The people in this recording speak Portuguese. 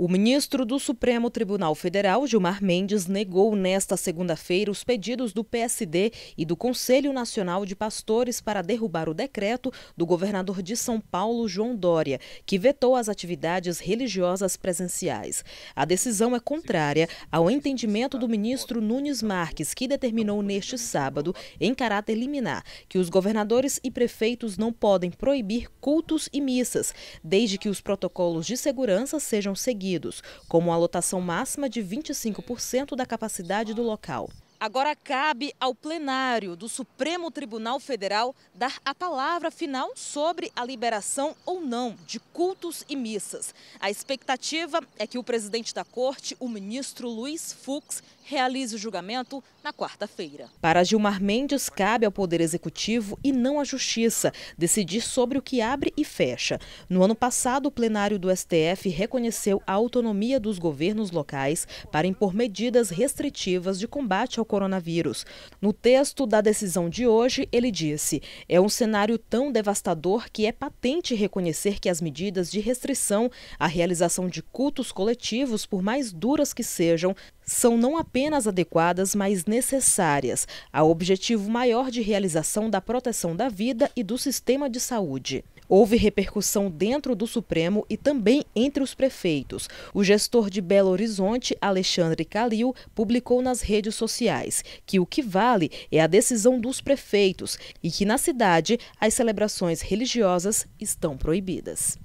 O ministro do Supremo Tribunal Federal, Gilmar Mendes, negou nesta segunda-feira os pedidos do PSD e do Conselho Nacional de Pastores para derrubar o decreto do governador de São Paulo, João Dória, que vetou as atividades religiosas presenciais. A decisão é contrária ao entendimento do ministro Nunes Marques, que determinou neste sábado, em caráter liminar, que os governadores e prefeitos não podem proibir cultos e missas, desde que os protocolos de segurança sejam seguidos seguidos, como a lotação máxima de 25% da capacidade do local. Agora cabe ao plenário do Supremo Tribunal Federal dar a palavra final sobre a liberação ou não de cultos e missas. A expectativa é que o presidente da corte, o ministro Luiz Fux, realize o julgamento na quarta-feira. Para Gilmar Mendes, cabe ao Poder Executivo e não à Justiça decidir sobre o que abre e fecha. No ano passado, o plenário do STF reconheceu a autonomia dos governos locais para impor medidas restritivas de combate ao coronavírus. No texto da decisão de hoje, ele disse: é um cenário tão devastador que é patente reconhecer que as medidas de restrição à realização de cultos coletivos, por mais duras que sejam, são não apenas adequadas, mas necessárias ao objetivo maior de realização da proteção da vida e do sistema de saúde. Houve repercussão dentro do Supremo e também entre os prefeitos. O gestor de Belo Horizonte, Alexandre Calil, publicou nas redes sociais que o que vale é a decisão dos prefeitos e que na cidade as celebrações religiosas estão proibidas.